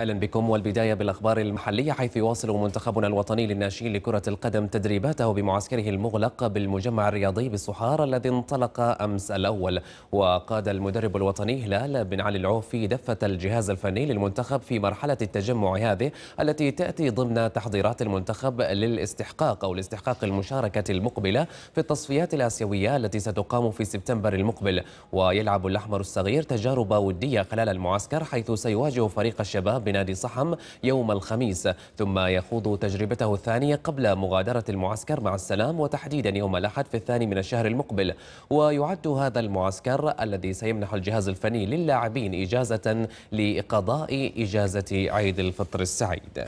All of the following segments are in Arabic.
اهلا بكم والبدايه بالاخبار المحليه حيث يواصل منتخبنا الوطني للناشئين لكره القدم تدريباته بمعسكره المغلق بالمجمع الرياضي بالصحار الذي انطلق امس الاول وقاد المدرب الوطني هلال بن علي العوفي دفه الجهاز الفني للمنتخب في مرحله التجمع هذه التي تاتي ضمن تحضيرات المنتخب للاستحقاق او لاستحقاق المشاركه المقبله في التصفيات الاسيويه التي ستقام في سبتمبر المقبل ويلعب الاحمر الصغير تجارب وديه خلال المعسكر حيث سيواجه فريق الشباب بنادي صحم يوم الخميس ثم يخوض تجربته الثانية قبل مغادرة المعسكر مع السلام وتحديدا يوم الأحد في الثاني من الشهر المقبل ويعد هذا المعسكر الذي سيمنح الجهاز الفني للاعبين إجازة لقضاء إجازة عيد الفطر السعيد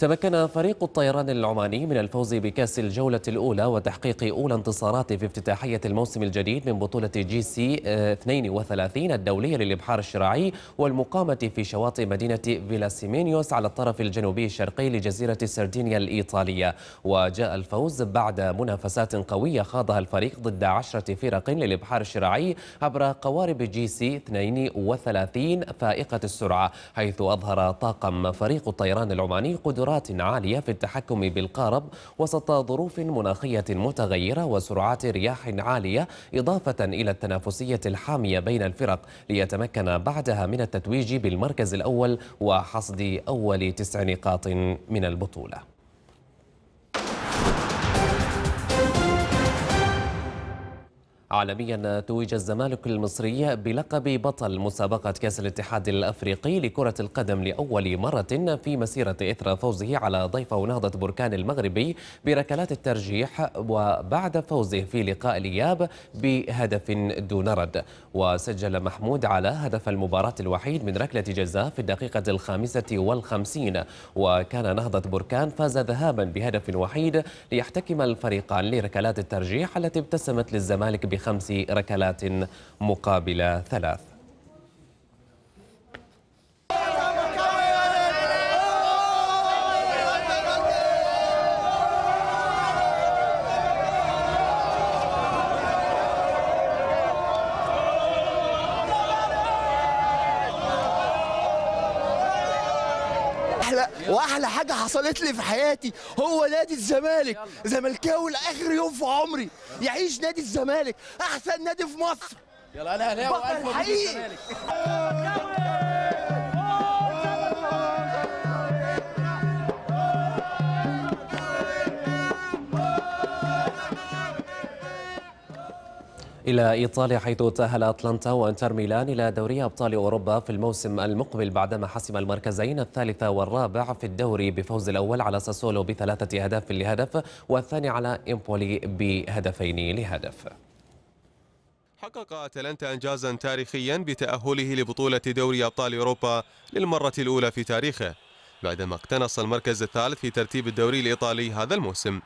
تمكن فريق الطيران العماني من الفوز بكأس الجولة الأولى وتحقيق أولى انتصارات في افتتاحية الموسم الجديد من بطولة جي سي 32 آه، الدولية للإبحار الشراعي والمقامة في شواطئ مدينة سيمينيوس على الطرف الجنوبي الشرقي لجزيرة سردينيا الإيطالية وجاء الفوز بعد منافسات قوية خاضها الفريق ضد عشرة فرق للإبحار الشراعي عبر قوارب جي سي 32 فائقة السرعة حيث أظهر طاقم فريق الطيران العماني قدرات قدرات عالية في التحكم بالقارب وسط ظروف مناخية متغيرة وسرعات رياح عالية إضافة إلى التنافسية الحامية بين الفرق ليتمكن بعدها من التتويج بالمركز الأول وحصد أول تسع نقاط من البطولة عالميا توج الزمالك المصري بلقب بطل مسابقة كأس الاتحاد الأفريقي لكرة القدم لأول مرة في مسيرة إثر فوزه على ضيف نهضة بركان المغربي بركلات الترجيح وبعد فوزه في لقاء الإياب بهدف دون رد وسجل محمود على هدف المباراة الوحيد من ركلة جزاء في الدقيقة الخامسة والخمسين وكان نهضة بركان فاز ذهابا بهدف وحيد ليحتكم الفريقان لركلات الترجيح التي ابتسمت للزمالك بخير بخمس ركلات مقابل ثلاث لا واحلى حاجه حصلت لي في حياتي هو نادي الزمالك زملكاوي لاخر يوم في عمري يعيش نادي الزمالك احسن نادي في مصر يلا انا اهلاوي والف مبروك الزمالك إلى إيطاليا حيث تأهل أتلانتا وإنتر ميلان إلى دوري أبطال أوروبا في الموسم المقبل بعدما حسم المركزين الثالث والرابع في الدوري بفوز الأول على ساسولو بثلاثة أهداف لهدف والثاني على إمبولي بهدفين لهدف حقق أتلانتا إنجازا تاريخيا بتأهله لبطولة دوري أبطال أوروبا للمرة الأولى في تاريخه بعدما اقتنص المركز الثالث في ترتيب الدوري الإيطالي هذا الموسم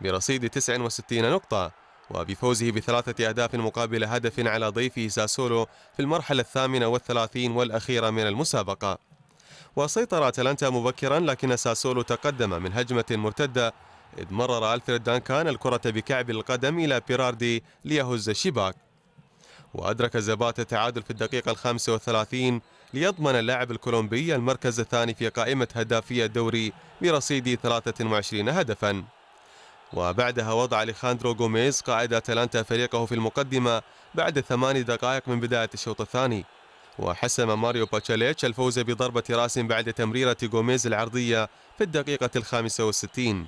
برصيد 69 نقطة وبفوزه بثلاثة أهداف مقابل هدف على ضيفه ساسولو في المرحلة الثامنة والثلاثين والأخيرة من المسابقة وسيطر أتلانتا مبكرا لكن ساسولو تقدم من هجمة مرتدة إذ مرر ألفريد دانكان الكرة بكعب القدم إلى بيراردي ليهز الشباك وأدرك زباتا التعادل في الدقيقة الخامسة والثلاثين ليضمن اللاعب الكولومبي المركز الثاني في قائمة هدافي الدوري برصيد 23 هدفاً وبعدها وضع أليخاندرو غوميز قائد أتلانتا فريقه في المقدمة بعد ثمان دقائق من بداية الشوط الثاني وحسم ماريو باتشاليتش الفوز بضربة راس بعد تمريرة غوميز العرضية في الدقيقة الخامسة والستين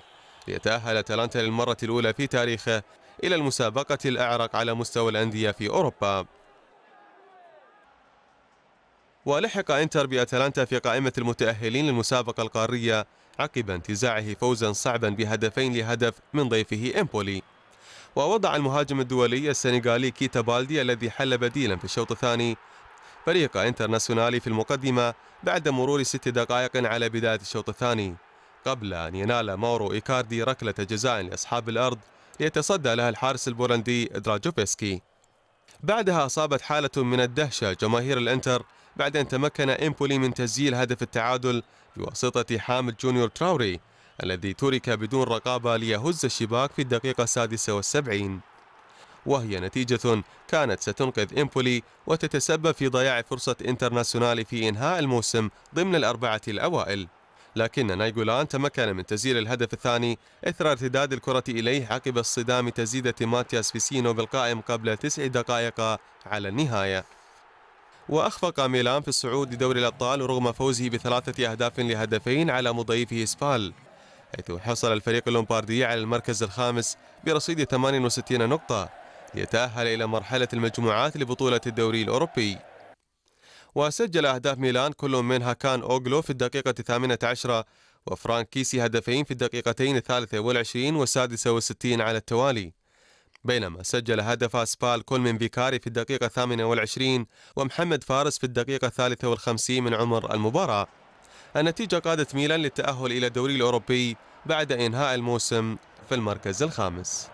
ليتأهل أتلانتا للمرة الأولى في تاريخه إلى المسابقة الأعرق على مستوى الأندية في أوروبا ولحق إنتر بأتلانتا في قائمة المتأهلين للمسابقة القارية عقب انتزاعه فوزا صعبا بهدفين لهدف من ضيفه إمبولي ووضع المهاجم الدولي السنغالي كيتا بالدي الذي حل بديلا في الشوط الثاني فريق انترناسيونالي في المقدمة بعد مرور ست دقائق على بداية الشوط الثاني قبل أن ينال مورو إيكاردي ركلة جزاء لأصحاب الأرض ليتصدى لها الحارس البولندي دراجوفيسكي بعدها أصابت حالة من الدهشة جماهير الإنتر بعد أن تمكن إمبولي من تسجيل هدف التعادل بواسطة حامد جونيور تراوري الذي ترك بدون رقابة ليهز الشباك في الدقيقة السادسة والسبعين وهي نتيجة كانت ستنقذ إمبولي وتتسبب في ضياع فرصة إنترناسيونالي في إنهاء الموسم ضمن الأربعة الأوائل لكن نايجولان تمكن من تسجيل الهدف الثاني إثر ارتداد الكرة إليه عقب اصطدام تزيدة ماتياس فيسينو بالقائم قبل تسع دقائق على النهاية وأخفق ميلان في الصعود لدوري الأبطال رغم فوزه بثلاثة أهداف لهدفين على مضيفه إسبال حيث حصل الفريق اللومباردي على المركز الخامس برصيد 68 نقطة ليتأهل إلى مرحلة المجموعات لبطولة الدوري الأوروبي وسجل أهداف ميلان كل منها كان أوغلو في الدقيقة 18 وفرانكيسي هدفين في الدقيقتين الثالثة والعشرين والسادسة والستين على التوالي بينما سجل هدف أسبال كل من فيكاري في الدقيقة 28 ومحمد فارس في الدقيقة 53 من عمر المباراة النتيجة قادت ميلان للتأهل إلى الدوري الأوروبي بعد إنهاء الموسم في المركز الخامس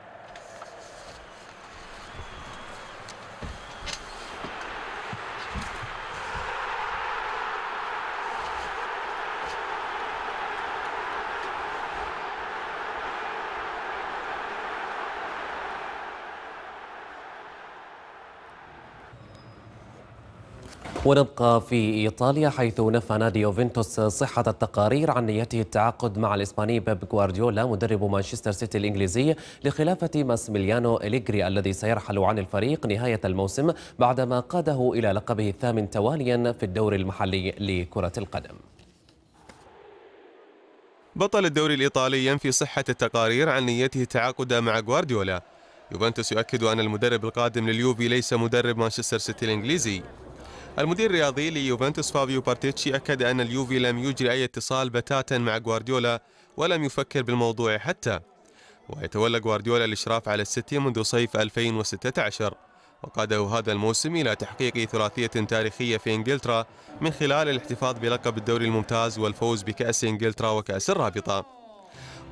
ونبقى في إيطاليا حيث نفى نادي يوفنتوس صحة التقارير عن نيته التعاقد مع الإسباني بيب غوارديولا مدرب مانشستر سيتي الإنجليزي لخلافة ماسميليانو إليغري الذي سيرحل عن الفريق نهاية الموسم بعدما قاده إلى لقبه الثامن تواليا في الدوري المحلي لكرة القدم بطل الدوري الإيطالي ينفي صحة التقارير عن نيته التعاقد مع غوارديولا يوفنتوس يؤكد أن المدرب القادم لليوفي ليس مدرب مانشستر سيتي الإنجليزي المدير الرياضي ليوفنتوس فابيو بارتيتشي أكد أن اليوفي لم يجري أي اتصال بتاتا مع غوارديولا ولم يفكر بالموضوع حتى ويتولى غوارديولا الإشراف على السيتي منذ صيف 2016 وقاده هذا الموسم إلى تحقيق ثلاثية تاريخية في إنجلترا من خلال الاحتفاظ بلقب الدوري الممتاز والفوز بكأس إنجلترا وكأس الرابطة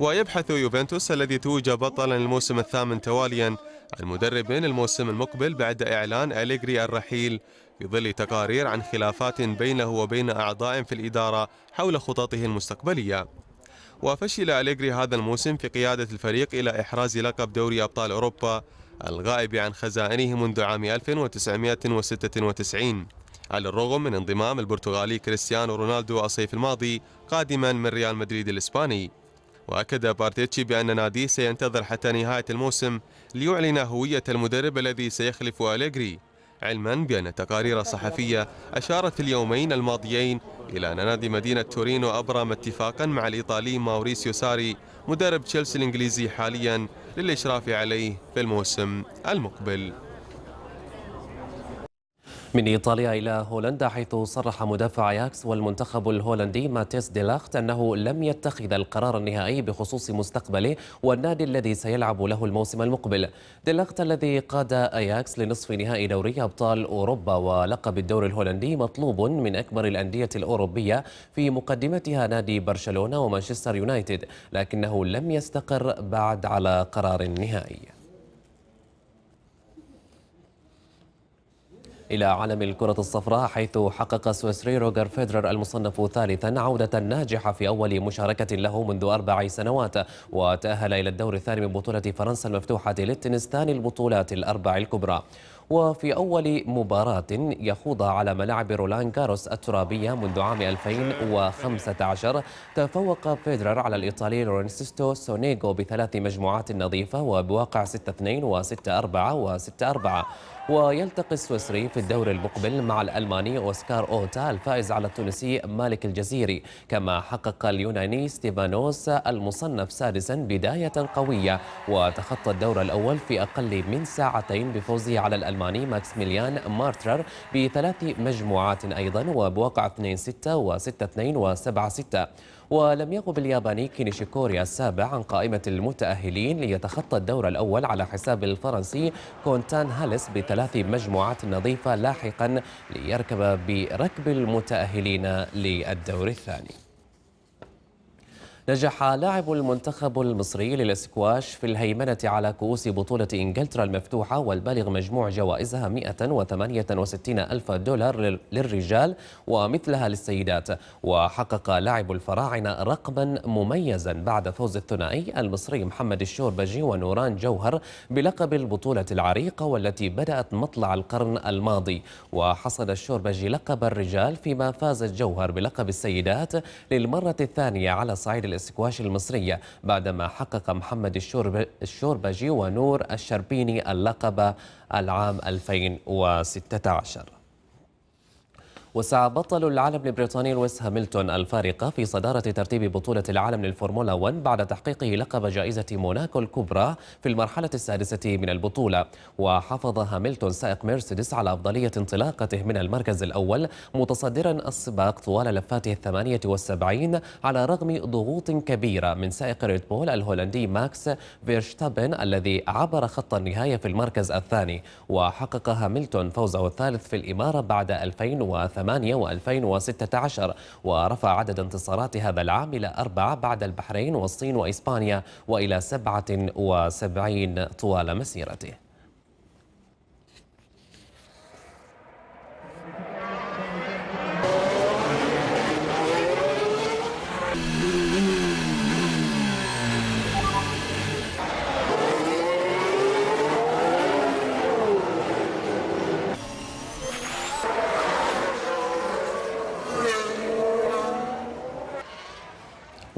ويبحث يوفنتوس الذي توج بطلا الموسم الثامن تواليا عن من الموسم المقبل بعد إعلان أليغري الرحيل في ظل تقارير عن خلافات بينه وبين أعضاء في الإدارة حول خططه المستقبلية وفشل أليجري هذا الموسم في قيادة الفريق إلى إحراز لقب دوري أبطال أوروبا الغائب عن خزائنه منذ عام 1996 على الرغم من انضمام البرتغالي كريستيانو رونالدو الصيف الماضي قادما من ريال مدريد الإسباني وأكد بارتيتشي بأن ناديه سينتظر حتى نهاية الموسم ليعلن هوية المدرب الذي سيخلف أليجري علما بأن تقارير صحفية أشارت في اليومين الماضيين إلى أن نادي مدينة تورينو أبرم اتفاقا مع الإيطالي ماوريسيو ساري مدرب تشيلسي الإنجليزي حاليا للإشراف عليه في الموسم المقبل من إيطاليا إلى هولندا حيث صرح مدافع ياكس والمنتخب الهولندي ماتيس ديلاخت أنه لم يتخذ القرار النهائي بخصوص مستقبله والنادي الذي سيلعب له الموسم المقبل ديلاخت الذي قاد أياكس لنصف نهائي دوري أبطال أوروبا ولقب الدوري الهولندي مطلوب من أكبر الأندية الأوروبية في مقدمتها نادي برشلونة ومانشستر يونايتد لكنه لم يستقر بعد على قرار نهائي إلى عالم الكرة الصفراء حيث حقق السويسري روجر فيدرر المصنف ثالثا عودة ناجحة في أول مشاركة له منذ أربع سنوات وتأهل إلى الدور الثاني من بطولة فرنسا المفتوحة للتنس ثاني البطولات الأربع الكبرى وفي أول مباراة يخوضها على ملاعب رولان جاروس الترابية منذ عام 2015 تفوق فيدرر على الإيطالي لورنسيستو سونيغو بثلاث مجموعات نظيفة وبواقع 6-2 و6-4 و6-4 ويلتقي السويسري في الدور المقبل مع الألماني أوسكار أوتا الفائز على التونسي مالك الجزيري كما حقق اليوناني ستيفانوس المصنف سادسا بداية قوية وتخطى الدور الأول في أقل من ساعتين بفوزه على الألماني الألماني ماكسيميليان مارترر بثلاث مجموعات أيضا وبواقع 2-6 و6-2 و7-6 ولم يغب الياباني كينيشيكوري السابع عن قائمة المتأهلين ليتخطى الدور الأول على حساب الفرنسي كونتان هالس بثلاث مجموعات نظيفة لاحقا ليركب بركب المتأهلين للدور الثاني نجح لاعب المنتخب المصري للاسكواش في الهيمنة على كؤوس بطولة إنجلترا المفتوحة والبالغ مجموع جوائزها 168 ألف دولار للرجال ومثلها للسيدات وحقق لاعب الفراعنة رقما مميزا بعد فوز الثنائي المصري محمد الشوربجي ونوران جوهر بلقب البطولة العريقة والتي بدأت مطلع القرن الماضي وحصد الشوربجي لقب الرجال فيما فازت جوهر بلقب السيدات للمرة الثانية على صعيد الاسكواش المصرية بعدما حقق محمد الشوربجي ونور الشربيني اللقب العام 2016 وسع بطل العالم البريطاني لويس هاملتون الفارقة في صدارة ترتيب بطولة العالم للفورمولا 1 بعد تحقيقه لقب جائزة موناكو الكبرى في المرحلة السادسة من البطولة وحافظ هاملتون سائق مرسيدس على أفضلية انطلاقته من المركز الأول متصدرا السباق طوال لفاته الثمانية والسبعين على رغم ضغوط كبيرة من سائق ريد بول الهولندي ماكس فيرشتابن الذي عبر خط النهاية في المركز الثاني وحقق هاملتون فوزه الثالث في الإمارة بعد 2003 2008 و2016 ورفع عدد انتصارات هذا العام إلى أربعة بعد البحرين والصين وإسبانيا وإلى 77 طوال مسيرته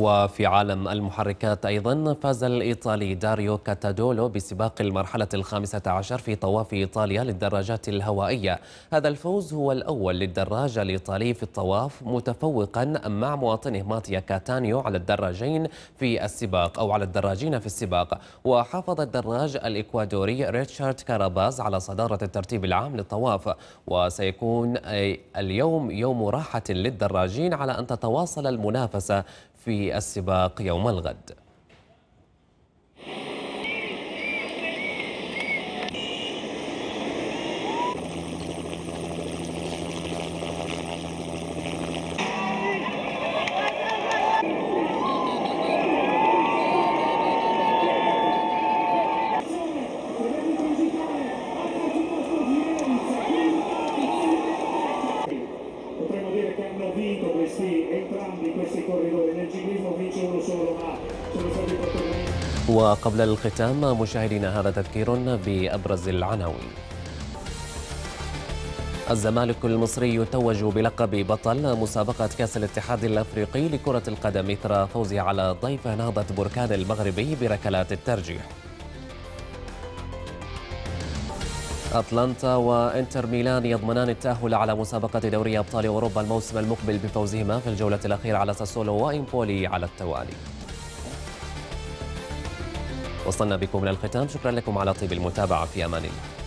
وفي عالم المحركات أيضا فاز الإيطالي داريو كاتادولو بسباق المرحلة الخامسة عشر في طواف إيطاليا للدراجات الهوائية هذا الفوز هو الأول للدراج الإيطالي في الطواف متفوقا مع مواطنه ماتيا كاتانيو على الدراجين في السباق أو على الدراجين في السباق وحافظ الدراج الإكوادوري ريتشارد كاراباز على صدارة الترتيب العام للطواف وسيكون اليوم يوم راحة للدراجين على أن تتواصل المنافسة في السباق يوم الغد وقبل الختام مشاهدينا هذا تذكير بأبرز العناوين الزمالك المصري يتوج بلقب بطل مسابقة كأس الاتحاد الأفريقي لكرة القدم إثر فوزه على ضيف نهضة بركان المغربي بركلات الترجيح أتلانتا وإنتر ميلان يضمنان التأهل على مسابقة دوري أبطال أوروبا الموسم المقبل بفوزهما في الجولة الأخيرة على ساسولو وإمبولي على التوالي وصلنا بكم للختام شكرا لكم على طيب المتابعة في أمان الله